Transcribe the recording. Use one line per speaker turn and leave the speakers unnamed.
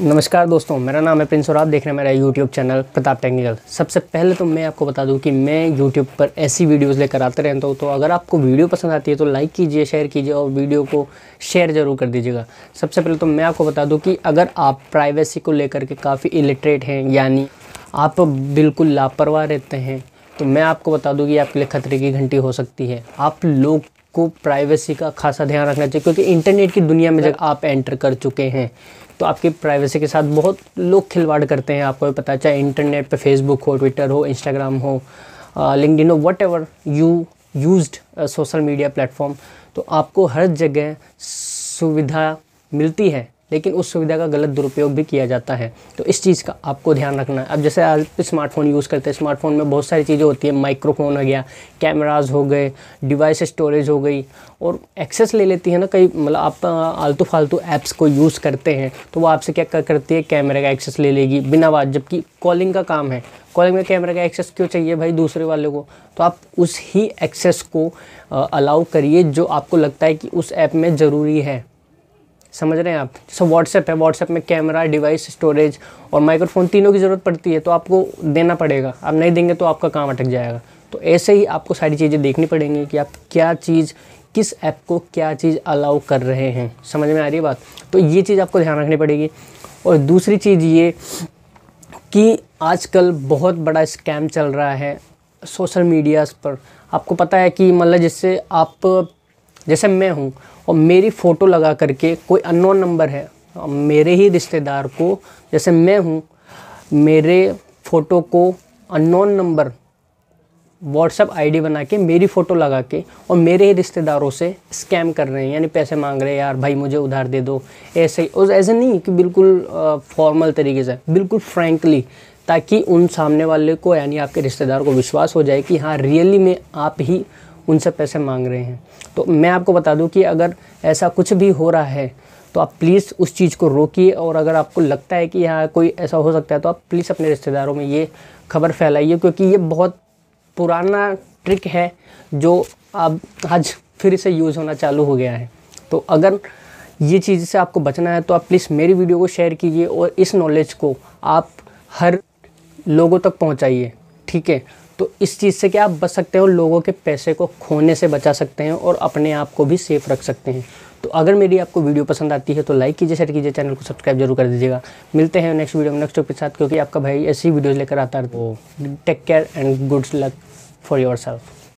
नमस्कार दोस्तों मेरा नाम है प्रिंस और आप देख रहे हैं मेरा यूट्यूब चैनल प्रताप टेक्निकल सबसे पहले तो मैं आपको बता दूं कि मैं यूट्यूब पर ऐसी वीडियोस लेकर आते रहता हूं तो अगर आपको वीडियो पसंद आती है तो लाइक कीजिए शेयर कीजिए और वीडियो को शेयर ज़रूर कर दीजिएगा सबसे पहले तो मैं आपको बता दूँ कि अगर आप प्राइवेसी को लेकर के काफ़ी इलिटरेट हैं यानी आप बिल्कुल लापरवाह रहते हैं तो मैं आपको बता दूँ कि आपके लिए खतरे की घंटी हो सकती है आप लोग आपको प्राइवेसी का खासा ध्यान रखना चाहिए क्योंकि इंटरनेट की दुनिया में जब आप एंटर कर चुके हैं तो आपकी प्राइवेसी के साथ बहुत लोग खिलवाड़ करते हैं आपको भी पता चाहे इंटरनेट पे फेसबुक हो ट्विटर हो इंस्टाग्राम हो लिंकड हो whatever you use social media platform तो आपको हर जगह सुविधा मिलती है लेकिन उस सुविधा का गलत दुरुपयोग भी किया जाता है तो इस चीज़ का आपको ध्यान रखना है अब जैसे आप स्मार्टफ़ोन यूज़ करते हैं स्मार्टफ़ोन में बहुत सारी चीज़ें होती है माइक्रोफोन हो गया कैमराज हो गए डिवाइस स्टोरेज हो गई और एक्सेस ले लेती है ना कई मतलब आप आलतू फालतू ऐप्स को यूज़ करते हैं तो वो आपसे क्या करती है कैमरे का एक्सेस ले लेगी बिना बात जबकि कॉलिंग का काम है कॉलिंग में कैमरे का एक्सेस क्यों चाहिए भाई दूसरे वाले को तो आप उस ही एक्सेस को अलाउ करिए जो आपको लगता है कि उस ऐप में ज़रूरी है समझ रहे हैं आप जैसे व्हाट्सएप है व्हाट्सएप में कैमरा डिवाइस स्टोरेज और माइक्रोफोन तीनों की ज़रूरत पड़ती है तो आपको देना पड़ेगा आप नहीं देंगे तो आपका काम अटक जाएगा तो ऐसे ही आपको सारी चीज़ें देखनी पड़ेंगी कि आप क्या चीज़ किस ऐप को क्या चीज़ अलाउ कर रहे हैं समझ में आ रही है बात तो ये चीज़ आपको ध्यान रखनी पड़ेगी और दूसरी चीज़ ये कि आजकल बहुत बड़ा स्कैम चल रहा है सोशल मीडियाज़ पर आपको पता है कि मतलब जिससे आप जैसे मैं हूँ और मेरी फ़ोटो लगा करके कोई अननोन नंबर है मेरे ही रिश्तेदार को जैसे मैं हूँ मेरे फ़ोटो को अननोन नंबर व्हाट्सअप आईडी बना के मेरी फ़ोटो लगा के और मेरे ही रिश्तेदारों से स्कैम कर रहे हैं यानी पैसे मांग रहे हैं यार भाई मुझे उधार दे दो ऐसे और ऐसे नहीं कि बिल्कुल फॉर्मल तरीके से बिल्कुल फ्रैंकली ताकि उन सामने वाले को यानी आपके रिश्तेदार को विश्वास हो जाए कि हाँ रियली में आप ही उनसे पैसे मांग रहे हैं तो मैं आपको बता दूं कि अगर ऐसा कुछ भी हो रहा है तो आप प्लीज़ उस चीज़ को रोकिए और अगर आपको लगता है कि यहाँ कोई ऐसा हो सकता है तो आप प्लीज़ अपने रिश्तेदारों में ये खबर फैलाइए क्योंकि ये बहुत पुराना ट्रिक है जो अब आज फिर से यूज़ होना चालू हो गया है तो अगर ये चीज़ से आपको बचना है तो आप प्लीज़ मेरी वीडियो को शेयर कीजिए और इस नॉलेज को आप हर लोगों तक पहुँचाइए ठीक है तो इस चीज़ से क्या आप बच सकते हो लोगों के पैसे को खोने से बचा सकते हैं और अपने आप को भी सेफ़ रख सकते हैं तो अगर मेरी आपको वीडियो पसंद आती है तो लाइक कीजिए शेयर कीजिए चैनल को सब्सक्राइब जरूर कर दीजिएगा मिलते हैं नेक्स्ट वीडियो में नेक्स्ट टॉपिक के साथ क्योंकि आपका भाई ऐसी वीडियोज़ लेकर आता है take care and good luck for your self